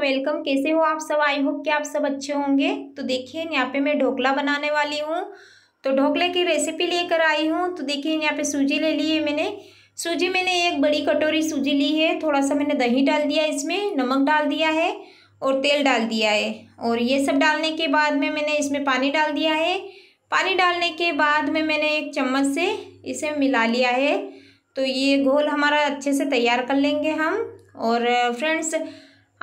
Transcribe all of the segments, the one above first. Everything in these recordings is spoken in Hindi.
वेलकम कैसे हो आप सब आई होप कि आप सब अच्छे होंगे तो देखिए यहाँ पे मैं ढोकला बनाने वाली हूँ तो ढोकले की रेसिपी लेकर आई हूँ तो देखिए यहाँ पे सूजी ले ली है मैंने सूजी मैंने एक बड़ी कटोरी सूजी ली है थोड़ा सा मैंने दही डाल दिया इसमें नमक डाल दिया है और तेल डाल दिया है और ये सब डालने के बाद में मैंने इसमें पानी डाल दिया है पानी डालने के बाद में मैंने एक चम्मच से इसे मिला लिया है तो ये घोल हमारा अच्छे से तैयार कर लेंगे हम और फ्रेंड्स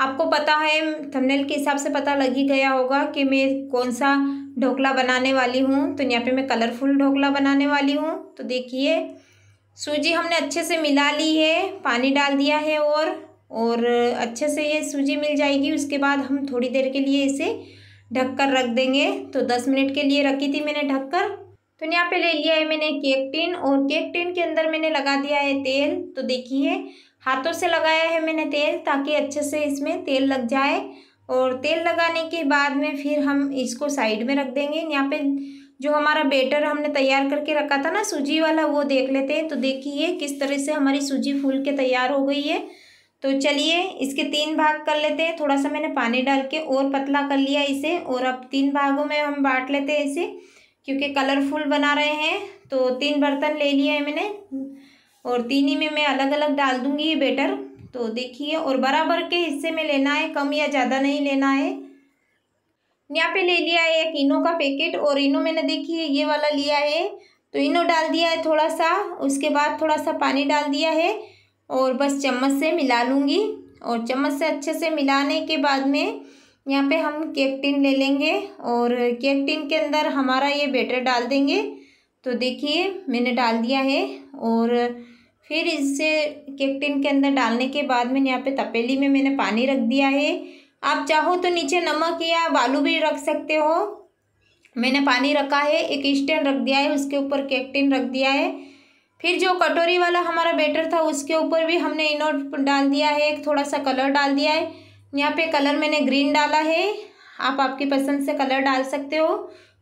आपको पता है थंबनेल के हिसाब से पता लग ही गया होगा कि मैं कौन सा ढोकला बनाने वाली हूँ तो यहाँ पे मैं कलरफुल ढोकला बनाने वाली हूँ तो देखिए सूजी हमने अच्छे से मिला ली है पानी डाल दिया है और और अच्छे से ये सूजी मिल जाएगी उसके बाद हम थोड़ी देर के लिए इसे ढक कर रख देंगे तो दस मिनट के लिए रखी थी मैंने ढक कर तो यहाँ पे ले लिया है मैंने केक टिन और केक टिन के अंदर मैंने लगा दिया है तेल तो देखिए हाथों से लगाया है मैंने तेल ताकि अच्छे से इसमें तेल लग जाए और तेल लगाने के बाद में फिर हम इसको साइड में रख देंगे यहाँ पे जो हमारा बेटर हमने तैयार करके रखा था ना सूजी वाला वो देख लेते हैं तो देखिए किस तरह से हमारी सूजी फूल के तैयार हो गई है तो चलिए इसके तीन भाग कर लेते हैं थोड़ा सा मैंने पानी डाल के और पतला कर लिया इसे और अब तीन भागों में हम बांट लेते हैं इसे क्योंकि कलरफुल बना रहे हैं तो तीन बर्तन ले लिए हैं मैंने और तीन ही में मैं अलग अलग डाल दूँगी ये बेटर तो देखिए और बराबर के हिस्से में लेना है कम या ज़्यादा नहीं लेना है यहाँ पे ले लिया है एक इनो का पैकेट और इनो मैंने देखिए ये वाला लिया है तो इनो डाल दिया है थोड़ा सा उसके बाद थोड़ा सा पानी डाल दिया है और बस चम्मच से मिला लूँगी और चम्मच से अच्छे से मिलाने के बाद में यहाँ पे हम केक टिन ले लेंगे और केक टिन के अंदर हमारा ये बेटर डाल देंगे तो देखिए मैंने डाल दिया है और फिर इसे केकटिन के अंदर डालने के बाद मैंने यहाँ पे तपेली में मैंने पानी रख दिया है आप चाहो तो नीचे नमक या बालू भी रख सकते हो मैंने पानी रखा है एक स्टैंड रख दिया है उसके ऊपर केकटिन रख दिया है फिर जो कटोरी वाला हमारा बेटर था उसके ऊपर भी हमने इनोट डाल दिया है एक थोड़ा सा कलर डाल दिया है यहाँ पे कलर मैंने ग्रीन डाला है आप आपकी पसंद से कलर डाल सकते हो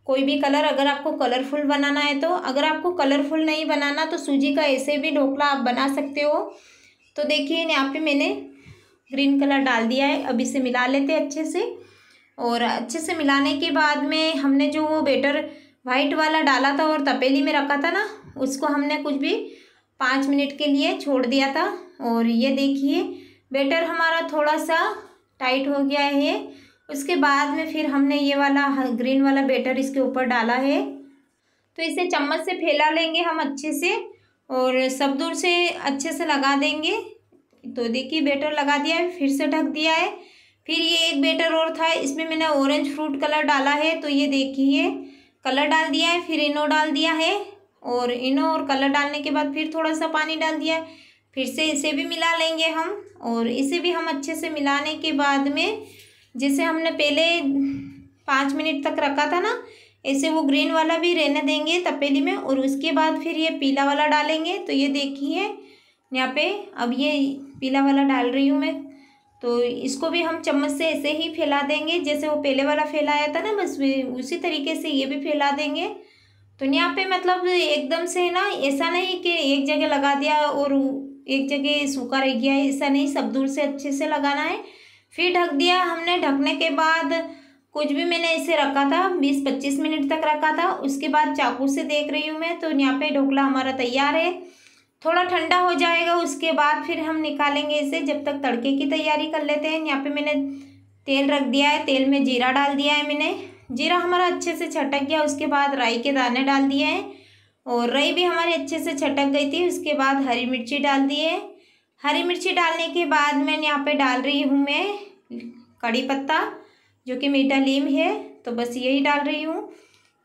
कोई भी कलर अगर आपको कलरफुल बनाना है तो अगर आपको कलरफुल नहीं बनाना तो सूजी का ऐसे भी ढोकला आप बना सकते हो तो देखिए यहाँ पे मैंने ग्रीन कलर डाल दिया है अभी से मिला लेते अच्छे से और अच्छे से मिलाने के बाद में हमने जो वो बेटर वाइट वाला डाला था और तपेली में रखा था ना उसको हमने कुछ भी पाँच मिनट के लिए छोड़ दिया था और ये देखिए बेटर हमारा थोड़ा सा टाइट हो गया है उसके बाद में फिर हमने ये वाला ग्रीन वाला बेटर इसके ऊपर डाला है तो इसे चम्मच से फैला लेंगे हम अच्छे से और सब दूर से अच्छे से लगा देंगे तो देखिए बेटर लगा दिया है फिर से ढक दिया है फिर ये एक बेटर और था इसमें मैंने ऑरेंज फ्रूट कलर डाला है तो ये देखिए कलर डाल दिया है फिर इनो डाल दिया है और इनो और कलर डालने के बाद फिर थोड़ा सा पानी डाल दिया है फिर से इसे भी मिला लेंगे हम और इसे भी हम अच्छे से मिलाने के बाद में जिसे हमने पहले पाँच मिनट तक रखा था ना ऐसे वो ग्रीन वाला भी रहने देंगे तपेली में और उसके बाद फिर ये पीला वाला डालेंगे तो ये देखिए यहाँ पे अब ये पीला वाला डाल रही हूँ मैं तो इसको भी हम चम्मच से ऐसे ही फैला देंगे जैसे वो पहले वाला फैलाया था ना बस उसी तरीके से ये भी फैला देंगे तो यहाँ पे मतलब एकदम से ना ऐसा नहीं कि एक जगह लगा दिया और एक जगह सूखा रह गया ऐसा नहीं सब दूर से अच्छे से लगाना है फिर ढक दिया हमने ढकने के बाद कुछ भी मैंने इसे रखा था बीस पच्चीस मिनट तक रखा था उसके बाद चाकू से देख रही हूँ मैं तो यहाँ पे ढोकला हमारा तैयार है थोड़ा ठंडा हो जाएगा उसके बाद फिर हम निकालेंगे इसे जब तक तड़के की तैयारी कर लेते हैं यहाँ पे मैंने तेल रख दिया है तेल में जीरा डाल दिया है मैंने जीरा हमारा अच्छे से छटक गया उसके बाद राई के दाने डाल दिए हैं और रई भी हमारी अच्छे से छटक गई थी उसके बाद हरी मिर्ची डाल दी है हरी हाँ। मिर्ची डालने के बाद मैं यहाँ पे डाल रही हूँ मैं कड़ी पत्ता जो कि मीठा लीम है तो बस यही डाल रही हूँ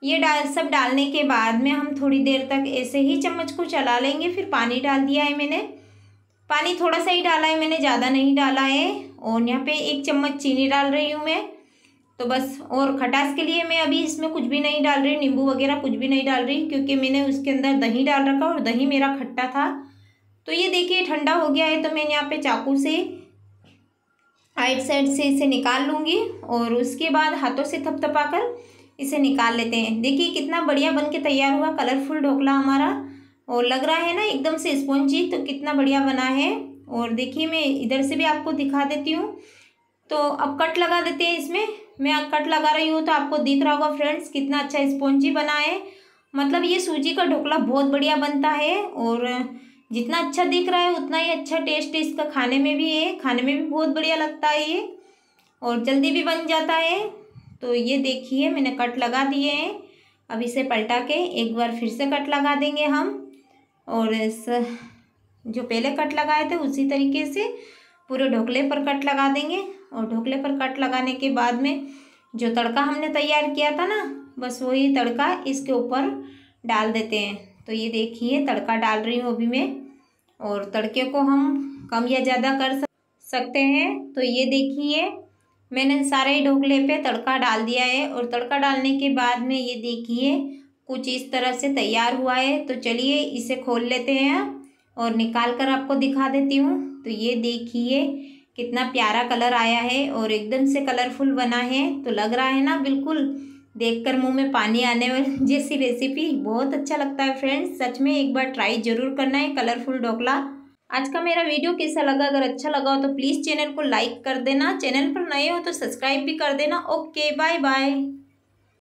ये डाल सब डालने के बाद में हम थोड़ी देर तक ऐसे ही चम्मच को चला लेंगे फिर पानी डाल दिया है मैंने पानी थोड़ा सा ही डाला है मैंने ज़्यादा नहीं डाला है और यहाँ पे एक चम्मच चीनी डाल रही हूँ मैं तो बस और खटास के लिए मैं अभी इसमें कुछ भी नहीं डाल रही नींबू वगैरह कुछ भी नहीं डाल रही क्योंकि मैंने उसके अंदर दही डाल रखा और दही मेरा खट्टा था तो ये देखिए ठंडा हो गया है तो मैंने यहाँ पे चाकू से आइट साइड से इसे निकाल लूँगी और उसके बाद हाथों से थपथपा कर इसे निकाल लेते हैं देखिए कितना बढ़िया बन के तैयार हुआ कलरफुल ढोकला हमारा और लग रहा है ना एकदम से स्पॉन्जी तो कितना बढ़िया बना है और देखिए मैं इधर से भी आपको दिखा देती हूँ तो अब कट लगा देते हैं इसमें मैं कट लगा रही हूँ तो आपको दिख रहा होगा फ्रेंड्स कितना अच्छा स्पॉन्जी बना है मतलब ये सूजी का ढोकला बहुत बढ़िया बनता है और जितना अच्छा दिख रहा है उतना ही अच्छा टेस्ट इसका खाने में भी है खाने में भी बहुत बढ़िया लगता है ये और जल्दी भी बन जाता है तो ये देखिए मैंने कट लगा दिए हैं अब इसे पलटा के एक बार फिर से कट लगा देंगे हम और इस जो पहले कट लगाए थे उसी तरीके से पूरे ढोकले पर कट लगा देंगे और ढोकले पर कट लगाने के बाद में जो तड़का हमने तैयार किया था ना बस वही तड़का इसके ऊपर डाल देते हैं तो ये देखिए तड़का डाल रही हूँ अभी मैं और तड़के को हम कम या ज़्यादा कर सकते हैं तो ये देखिए मैंने सारे ही ढोकले पे तड़का डाल दिया है और तड़का डालने के बाद में ये देखिए कुछ इस तरह से तैयार हुआ है तो चलिए इसे खोल लेते हैं और निकाल कर आपको दिखा देती हूँ तो ये देखिए कितना प्यारा कलर आया है और एकदम से कलरफुल बना है तो लग रहा है ना बिल्कुल देखकर मुंह में पानी आने जैसी रेसिपी बहुत अच्छा लगता है फ्रेंड्स सच में एक बार ट्राई जरूर करना है कलरफुल ढोकला आज का मेरा वीडियो कैसा लगा अगर अच्छा लगा हो तो प्लीज़ चैनल को लाइक कर देना चैनल पर नए हो तो सब्सक्राइब भी कर देना ओके बाय बाय